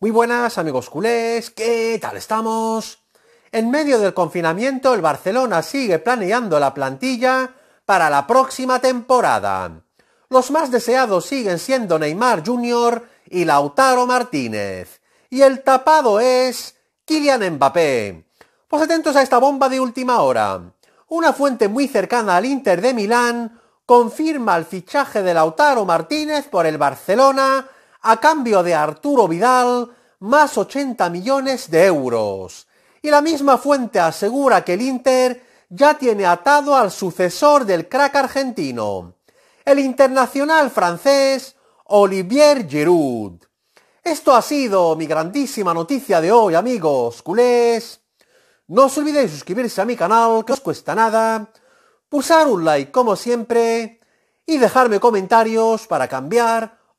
Muy buenas amigos culés, ¿qué tal estamos? En medio del confinamiento, el Barcelona sigue planeando la plantilla para la próxima temporada. Los más deseados siguen siendo Neymar Jr. y Lautaro Martínez. Y el tapado es Kylian Mbappé. Pues atentos a esta bomba de última hora. Una fuente muy cercana al Inter de Milán confirma el fichaje de Lautaro Martínez por el Barcelona a cambio de Arturo Vidal más 80 millones de euros. Y la misma fuente asegura que el Inter ya tiene atado al sucesor del crack argentino, el internacional francés Olivier Giroud. Esto ha sido mi grandísima noticia de hoy, amigos culés. No os olvidéis suscribirse a mi canal, que os cuesta nada, pulsar un like como siempre y dejarme comentarios para cambiar